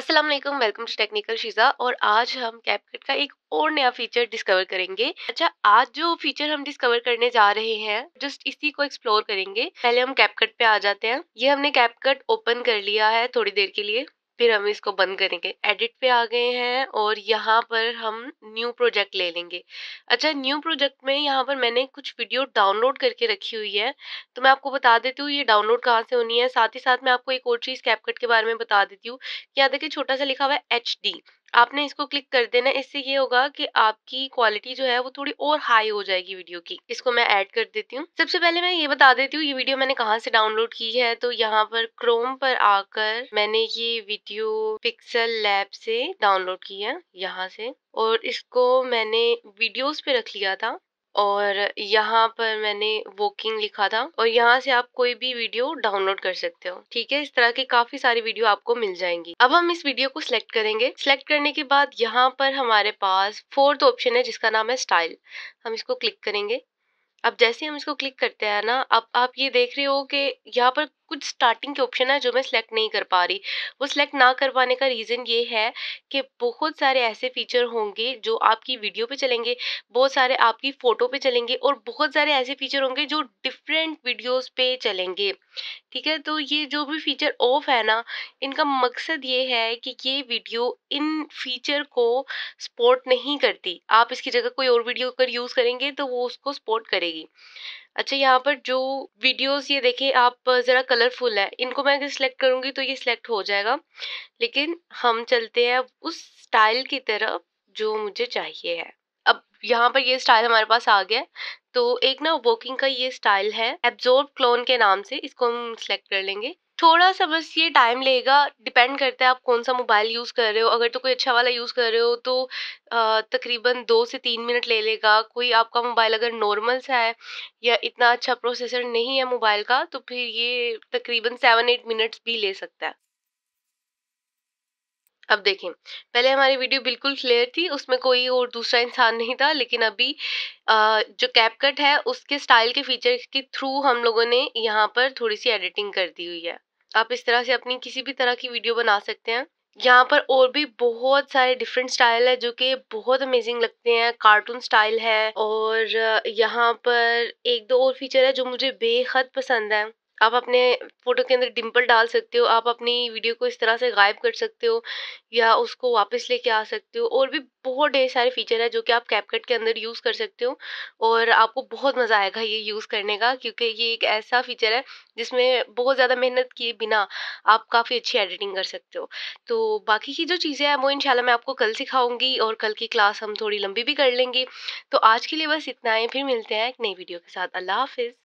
Aslam welcome to technical Sheeza और आज हम कैपकट का एक और नया फीचर डिस्कवर करेंगे अच्छा आज जो फीचर हम डिस्कवर करने जा रहे हैं जस्ट इसी को एक्सप्लोर करेंगे पहले हम कैपकट पे आ जाते हैं ये हमने कैपकट ओपन कर लिया है थोड़ी देर के लिए फिर हम इसको बंद करेंगे एडिट पे आ गए हैं और यहाँ पर हम न्यू प्रोजेक्ट ले लेंगे अच्छा न्यू प्रोजेक्ट में यहाँ पर मैंने कुछ वीडियो डाउनलोड करके रखी हुई है तो मैं आपको बता देती हूँ ये डाउनलोड कहाँ से होनी है साथ ही साथ मैं आपको एक और चीज़ कैपकट के बारे में बता देती हूँ क्या देखिए छोटा सा लिखा हुआ है एच आपने इसको क्लिक कर देना इससे ये होगा कि आपकी क्वालिटी जो है वो थोड़ी और हाई हो जाएगी वीडियो की इसको मैं ऐड कर देती हूँ सबसे पहले मैं ये बता देती हूँ ये वीडियो मैंने कहाँ से डाउनलोड की है तो यहाँ पर क्रोम पर आकर मैंने ये वीडियो पिक्सल लैब से डाउनलोड की है यहाँ से और इसको मैंने वीडियोस पे रख लिया था और यहाँ पर मैंने वॉकिंग लिखा था और यहाँ से आप कोई भी वीडियो डाउनलोड कर सकते हो ठीक है इस तरह की काफी सारी वीडियो आपको मिल जाएंगी अब हम इस वीडियो को सिलेक्ट करेंगे सिलेक्ट करने के बाद यहाँ पर हमारे पास फोर्थ ऑप्शन है जिसका नाम है स्टाइल हम इसको क्लिक करेंगे अब जैसे हम इसको क्लिक करते हैं ना अब आप ये देख रहे हो कि यहाँ पर कुछ स्टार्टिंग के ऑप्शन है जो मैं सिलेक्ट नहीं कर पा रही वो सिलेक्ट ना कर पाने का रीज़न ये है कि बहुत सारे ऐसे फ़ीचर होंगे जो आपकी वीडियो पे चलेंगे बहुत सारे आपकी फ़ोटो पे चलेंगे और बहुत सारे ऐसे फ़ीचर होंगे जो डिफरेंट वीडियोस पे चलेंगे ठीक है तो ये जो भी फ़ीचर ऑफ है ना इनका मकसद ये है कि ये वीडियो इन फीचर को सपोर्ट नहीं करती आप इसकी जगह कोई और वीडियो अगर कर यूज़ करेंगे तो वो उसको सपोर्ट करेगी अच्छा यहाँ पर जो वीडियोस ये देखें आप ज़रा कलरफुल है इनको मैं अगर सिलेक्ट करूँगी तो ये सिलेक्ट हो जाएगा लेकिन हम चलते हैं उस स्टाइल की तरफ जो मुझे चाहिए है अब यहाँ पर ये स्टाइल हमारे पास आ गया तो एक ना वॉकिंग का ये स्टाइल है एब्जॉर्ब क्लोन के नाम से इसको हम सिलेक्ट कर लेंगे थोड़ा सा बस ये टाइम लेगा डिपेंड करता है आप कौन सा मोबाइल यूज़ कर रहे हो अगर तो कोई अच्छा वाला यूज़ कर रहे हो तो तकरीबन दो से तीन मिनट ले लेगा कोई आपका मोबाइल अगर नॉर्मल सा है या इतना अच्छा प्रोसेसर नहीं है मोबाइल का तो फिर ये तकरीबन सेवन एट मिनट्स भी ले सकता है अब देखें पहले हमारी वीडियो बिल्कुल क्लियर थी उसमें कोई और दूसरा इंसान नहीं था लेकिन अभी आ, जो कैप कट है उसके स्टाइल के फीचर के थ्रू हम लोगों ने यहाँ पर थोड़ी सी एडिटिंग कर दी हुई है आप इस तरह से अपनी किसी भी तरह की वीडियो बना सकते हैं यहाँ पर और भी बहुत सारे डिफरेंट स्टाइल है जो कि बहुत अमेजिंग लगते हैं कार्टून स्टाइल है और यहाँ पर एक दो और फीचर है जो मुझे बेहद पसंद है आप अपने फ़ोटो के अंदर डिम्पल डाल सकते हो आप अपनी वीडियो को इस तरह से गायब कर सकते हो या उसको वापस लेके आ सकते हो और भी बहुत ढेर सारे फीचर है जो कि आप कैपकट के अंदर यूज़ कर सकते हो और आपको बहुत मज़ा आएगा ये यूज़ करने का क्योंकि ये एक ऐसा फीचर है जिसमें बहुत ज़्यादा मेहनत किए बिना आप काफ़ी अच्छी एडिटिंग कर सकते हो तो बाकी की जो चीज़ें हैं वो इन मैं आपको कल सिखाऊंगी और कल की क्लास हम थोड़ी लंबी भी कर लेंगे तो आज के लिए बस इतना ही फिर मिलते हैं एक नई वीडियो के साथ अल्लाह हाफिज़